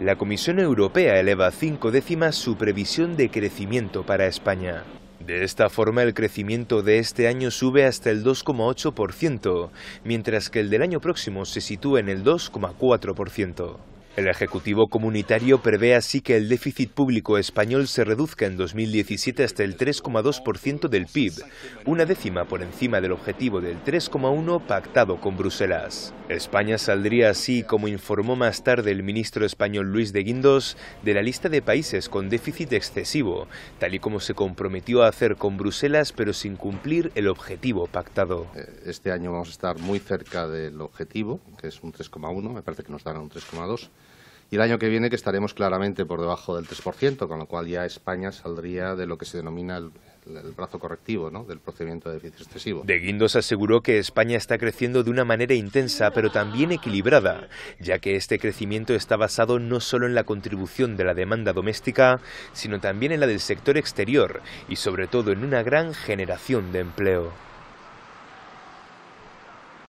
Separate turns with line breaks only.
la Comisión Europea eleva cinco décimas su previsión de crecimiento para España. De esta forma, el crecimiento de este año sube hasta el 2,8%, mientras que el del año próximo se sitúa en el 2,4%. El Ejecutivo Comunitario prevé así que el déficit público español se reduzca en 2017 hasta el 3,2% del PIB, una décima por encima del objetivo del 3,1 pactado con Bruselas. España saldría así, como informó más tarde el ministro español Luis de Guindos, de la lista de países con déficit excesivo, tal y como se comprometió a hacer con Bruselas, pero sin cumplir el objetivo
pactado. Eh, este año vamos a estar muy cerca del objetivo, que es un 3,1, me parece que nos darán un 3,2 y el año que viene que estaremos claramente por debajo del 3%, con lo cual ya España saldría de lo que se denomina el, brazo correctivo del procedimiento de déficit excesivo.
De Guindos aseguró que España está creciendo de una manera intensa, pero también equilibrada, ya que este crecimiento está basado no solo en la contribución de la demanda doméstica, sino también en la del sector exterior y sobre todo en una gran generación de empleo.